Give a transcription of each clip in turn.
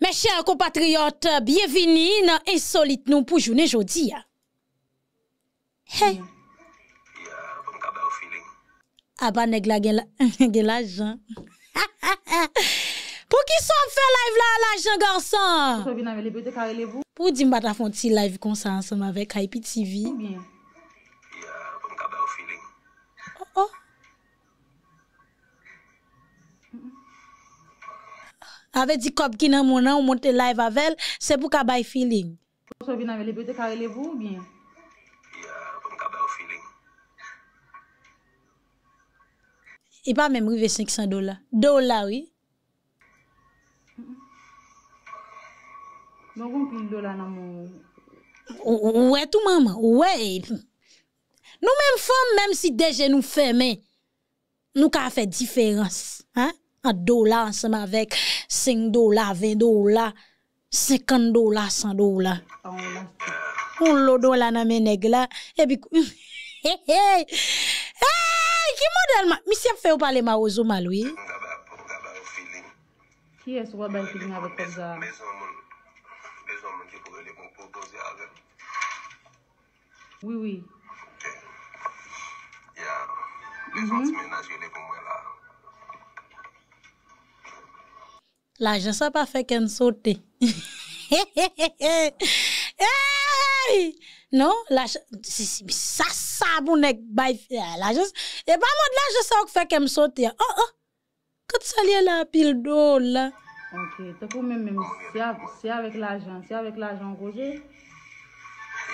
Mè chèr kompatriot, biyevini nan insolit nou pou jounen jodi ya. Hey! Ya, pou mkabe ou filin. Aba neg la gen la gen la jen. Ha ha ha! Pou ki son fè live la la jen gansan? Pou fè binan velebe de karelebo? Pou di mbata fònti live konsan ansem avek Haipi TV? Mbien. Ave di kop ki nan moun an ou monte live avèl, se pou kabay feeling. Sò vi nan vele bete kare levou ou bien? Ya, pou mkabay ou feeling. E pa mèm rive 500 dola. Dola, oui. Mwen mwen pin dola nan moun. Ouè tou mèm, ouè. Nou mèm fòm mèm si deje nou fèmè. Nou ka fè diferans. An dola ansèm avèk. 5 dola, 20 dola, 50 dola, 100 dola. Olo dola nan meneg la. E bi kou... E, e, e, ki model man? Mi si ap fe ou pale ah, ma ouzo mal ouye? Ki es wabèn filin avè koza? Me son moun ki pou gwenle pou kou koze avè. Oui, oui. Ok. Ya, me son tmenaj wenle pou mwen la. L'argent, ça pas fait qu'elle saute. hey! Non, l'argent, ça, ça, bon, eh, l'argent, et eh, pas moi de l'argent, ça fait qu'elle saute. Oh, oh, quand ça lié la pile d'eau, là. Ok, t'as quand même, si avec l'argent, si avec l'argent, Roger. c'est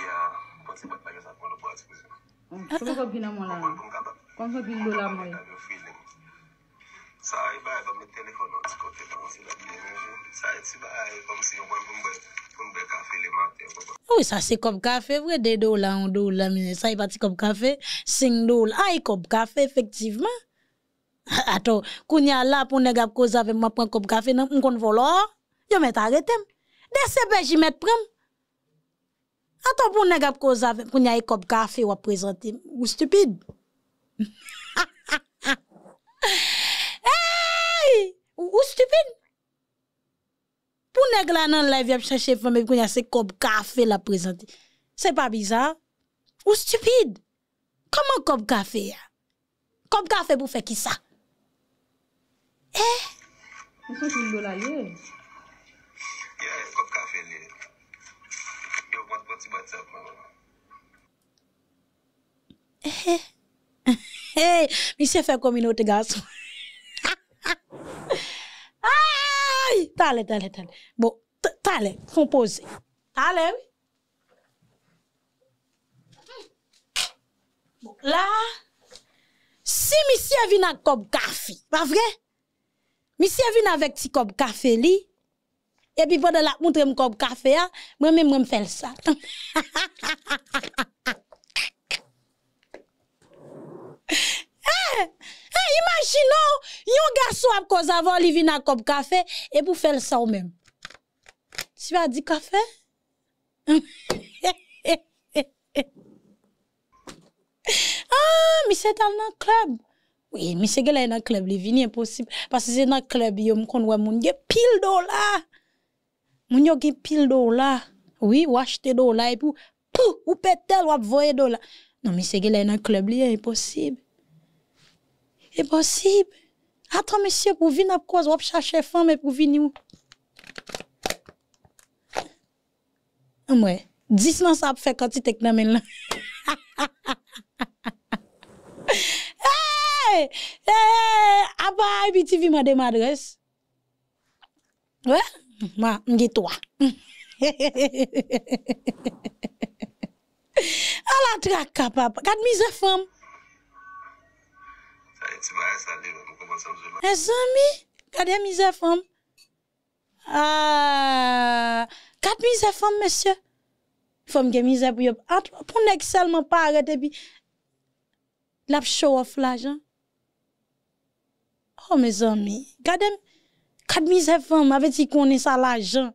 eh, ah, Comme ça, bin à moi là. Comme ça, bin à moi téléphone, côté eh, eh, oui, ça c'est comme café, vrai, des dollars, un dollar, mais ça est parti comme café, 5 dollars, ah, il comme café, effectivement. Attends, quand y a là pour ne pas cause avec moi, un comme café, non, on compte voler, je vais t'arrêter. Des CPJ, je vais prendre. Attends, pour ne pas cause avec moi, quand y a comme café, on va présenter, ou stupide. Ou stupide? Pou negla nan live yap chache fwame bi kwenye se kop kafe la prezante? Se pa bizan? Ou stupide? Koman kop kafe ya? Kop kafe bou fe ki sa? Eh! eh? Mise fwe komi nou te gasmou. Ta le, ta le, ta le. Bo, ta le, fon pose. Ta le, oui. Bon, la, si misye vina kop kafe, ba vre? Misye vina vek ti kop kafe li, e bi vode la moun trem kop kafe ya, mwen mwen mwen fèl sa. imaginons, yon garçon a cause avant li vin à cop café et pour faire ça ou même. Tu vas dire café? ah, mais c'est dans le club. Oui, mais c'est dans le club, li vini impossible. Parce que c'est dans le club, yon m'kon wè moun yon pile dollars. Moun yon gen pile dollars. Oui, ou acheter dollars et pou, pou, ou pétel ou ap voye dollars. Non, mais c'est dans le club, li impossible. Possible. possible. Attends, monsieur, pour venir ap pour wap chache femme et pour venir Ah dis nan ça fait hey! Hey! Aba IBTV Ah dem adres. Wè? ah mge tu Ala traka papa. Mes amis, regardez li femme. Les Femmes qui ont pour Ah, kat mize monsieur, mesye. Fom gen pour pou pas Pour nek seulement pas arrêté, puis. La show off l'argent. Hein. Oh, mes amis, regardez, mize femme, avec si qu'on est ça l'argent. Hein.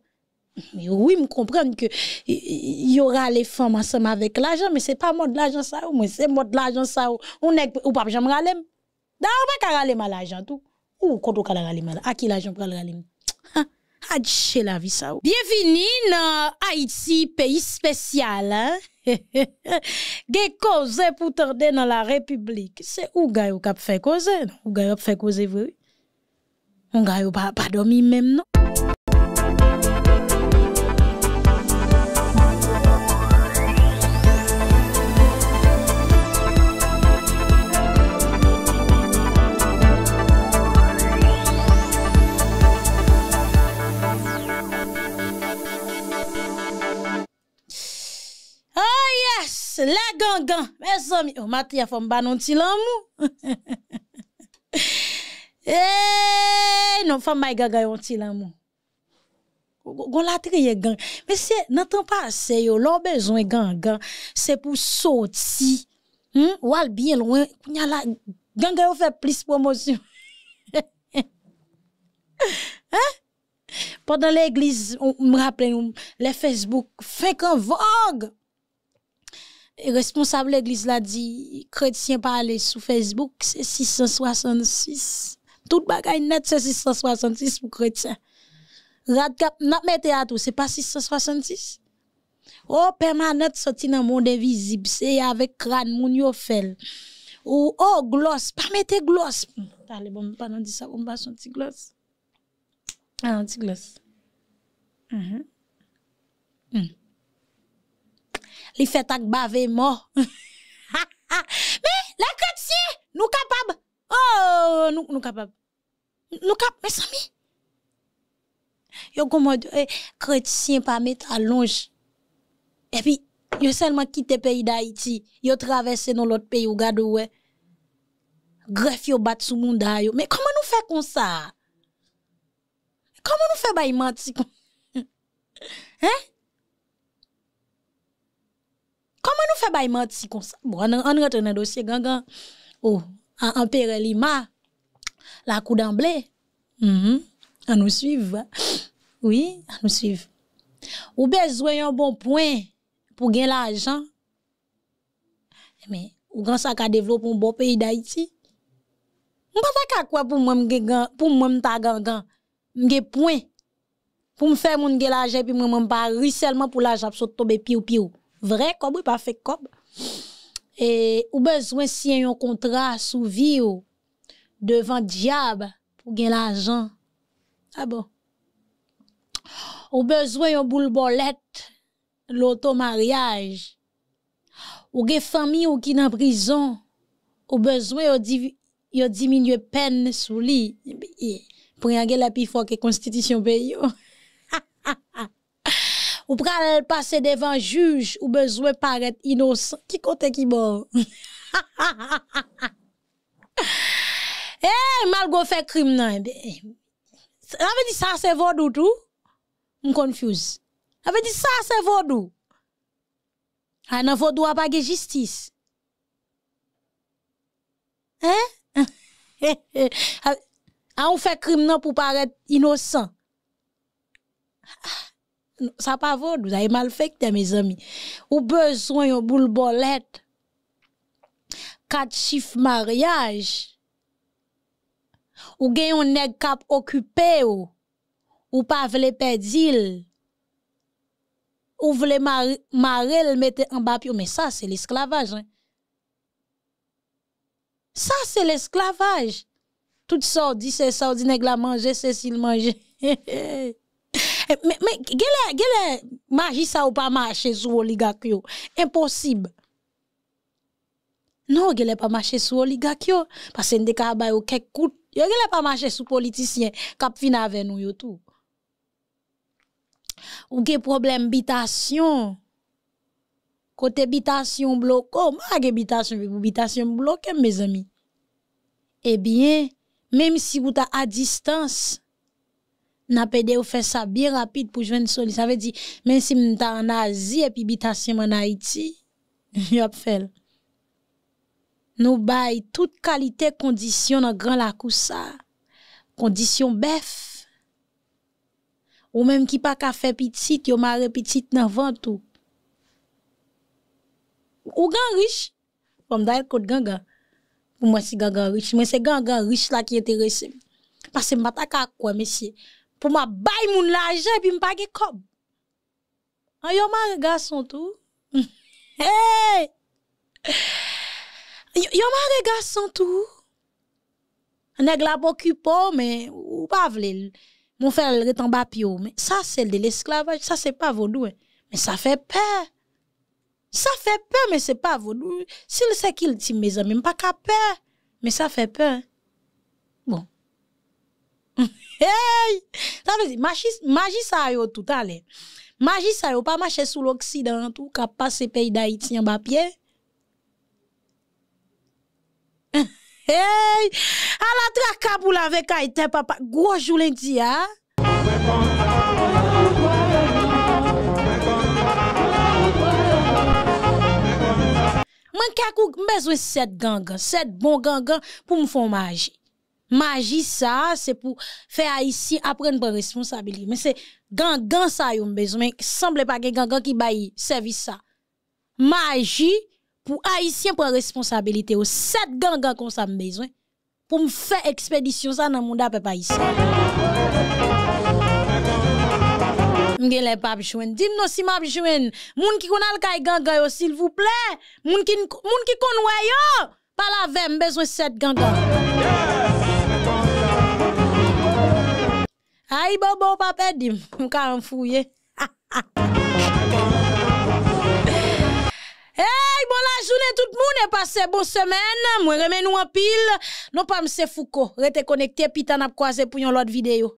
Mais oui, me comprendre que il y, aura les femmes ensemble avec l'argent, hein, mais c'est pas moi de l'argent ça, moi c'est moi de l'argent ça. On est ou pas j'aimerais aller. Dar pa karalem al ajan tou. Ou kontou kal ralem al. Aki l ajan pral ralem. Ha. la vie ça. Oh. Bienvenue Bienveni nan Haiti, peyi spesyal. Ge koze pour tarder dans la République. C'est ou gayo kap fe koze. Ou gayo kap fe koze vwe. Ou gayo pa, pa domi mem non. les gangan. Mes amis, dit Matia, faut me petit l'amour. Eh, non, faut me gaga un petit l'amour. on la les gang. Mais c'est, n'entend pas, c'est yo, a besoin gangan, c'est pour sortir. Hmm? Ou bien loin, la, gangan fait plus promotion. hein? Pendant l'église, on me rappelle, les Facebook, fait qu'en vogue. Le responsable de l'église l'a dit, chrétien parle sur Facebook, c'est 666. Tout bagaille net, c'est 666 pour chrétien. Radcap, n'a mette à tout, c'est pas 666. Oh, permanent sorti dans le monde invisible, c'est avec crâne, moun yo fel. Ou, oh, gloss, pas mette gloss. Allez, bon, pas non dit ça, on pas son petit gloss. Ah, un petit gloss. Mm Les fait ak bavé mort. Mais les chrétiens, nous capables. Oh, nous sommes capables. Nous capables, Mais amis. Yo comment eh, chrétien pas mettre à longe. Et puis yo seulement quitté pays d'Haïti, yo traversé dans l'autre pays ou gade ouais. Greffe yo bat sous monde Mais comment nous fait comme ça? Comment nous fait ça? menti? hein? Comment nous fait bail menti comme ça? Bon, on, rentre dans le dossier gangan. Oh, en, en père Lima, la coup d'emblée. -hmm. On nous suivre Oui, on nous suivre Ou besoin un bon point pour gagner l'argent. Eh, mais, ou grand ça qu'a développer un bon pays d'Haïti? On pas ka quoi pour moi m'gen, pour moi ta gangan. M'gen point. Pour me faire mon l'argent puis moi m'en pas seulement pour l'argent saute tomber pio pio vrai comme pas fait comme. Et ou besoin si un contrat sous vie devant diable pour gagner l'argent. Ah bon. Ou besoin un boule bolette, l'auto-mariage. Ou gen famille ou qui en prison. Ou besoin de diminuer la peine sous lit. Eh, pour gagner la pi que constitution pays. ou pral passer devant juge ou besoin paraître innocent. Qui côté qui bon? Eh, malgo fait crime nan, eh ben, Ça veut dire ça c'est vaudou tout? Je confuse. Ça veut dire ça c'est vaudou. Ah nan vaudou a pas justice. Hein? Ah, on fait crime pour paraître innocent. Ah, ça pas vaut, vous avez mal fait, mes amis. Ou besoin yon boule bolette. Quatre chiffres mariage. Ou gen yon nèg cap occupé ou. Ou pas vle perdre Ou vle mare, mette en bas oh, Mais ça, c'est l'esclavage. Hein. Ça, c'est l'esclavage. Tout ça, dit c'est ça, dit nèg la manger, c'est s'il manger. Eh, mais mais gèlè gèlè magie ça ou pas marcher sous yo impossible non gèlè pas marcher sous yo parce que ka ba yo quelques coup yo gèlè pas marcher sous politicien k'ap fin avec nous yo tout ou problème bitation côté bitation bloqué ma habitation bitation bitation bloqué mes amis eh bien même si vous êtes à distance Na pede ou fe sa bi rapit pou jwen soli. Sa ve di, men si mwen ta an azi epi bitasye man a iti. Yo ap fel. Nou bayi tout kalite kondisyon nan gran lakousa. Kondisyon bef. Ou menm ki pa kafe pitit, yo mare pitit nan vantou. Ou gan riche. Pom da el kote gan gan. Ou mwen si gan gan riche. Mwen se gan gan riche la ki enterese. Pase mba ta kakwa men siye. pour ma bay moun l'aje, et puis pa ge kob. An sans tout. gason tout. hey! Yo sans tout. gason Nèg la bokupo mais... ou pa vle, Mon retan pio mais Ça, c'est de l'esclavage, ça c'est pas vodou. Hein. Mais ça fait peur. Ça fait peur, mais c'est pas vaudou. S'il sait qu'il dit, mes amis, pas qu'à peur. Mais ça fait peur. Hein. Maji sa yo tout ale Maji sa yo pa mache sou l'Oksidant Ou ka pase peyi da iti an bapye Hei A la tra kapou la ve ka ite papa Gwoj ou lenti ya Mwen kakou mbezwe set gangan Set bon gangan pou mfo maji magie ça, c'est pour faire Haïti apprendre prendre responsabilité. Mais c'est gangan ça yon besoin, mais semble pas que gangan qui baille service ça. Magie pour Haïtien prendre responsabilité aux sept gangan qu'on ça besoin pour me faire expédition ça dans monde peuple haïtien. Mge le pap jouen. Dim nous si map jouen. Moun ki kon al kay ganga yo, s'il vous plaît. Moun ki, moun ki kon wè yo. Pas la vem, besoin 7 ganga. Yeah! Aïe, bobo, papa, dim. Mka mfouye. Hey, bon la journée tout le monde, passe bonne semaine. Moi remets nous en pile. Non pas mse fouko. Rete connecté puis t'en a croisé pour yon l'autre vidéo.